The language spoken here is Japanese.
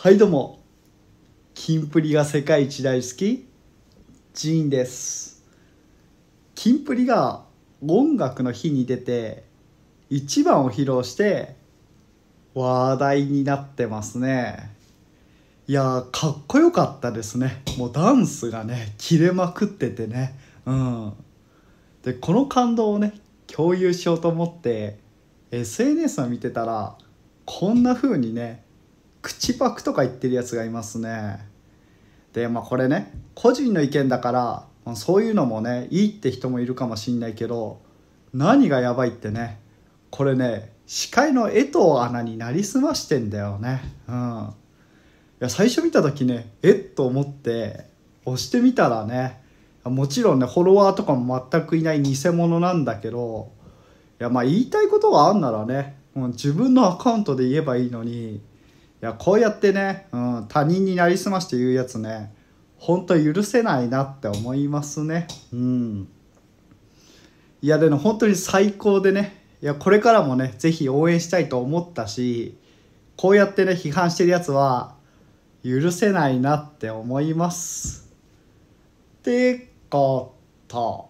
はいどうもキンプリが世界一大好きジーンですキンプリが音楽の日に出て1番を披露して話題になってますねいやかっこよかったですねもうダンスがね切れまくっててねうんでこの感動をね共有しようと思って SNS を見てたらこんな風にね口パクとか言ってるやつがいますねでまあこれね個人の意見だからそういうのもねいいって人もいるかもしんないけど何がやばいってねこれね司会の江藤アナになりすましてんだよねうんいや最初見た時ねえっと思って押してみたらねもちろんねフォロワーとかも全くいない偽物なんだけどいやまあ言いたいことがあんならね、うん、自分のアカウントで言えばいいのにいやこうやってね、うん、他人になりすまして言うやつねほんと許せないなって思いますねうんいやでも本当に最高でねいやこれからもね是非応援したいと思ったしこうやってね批判してるやつは許せないなって思いますってこと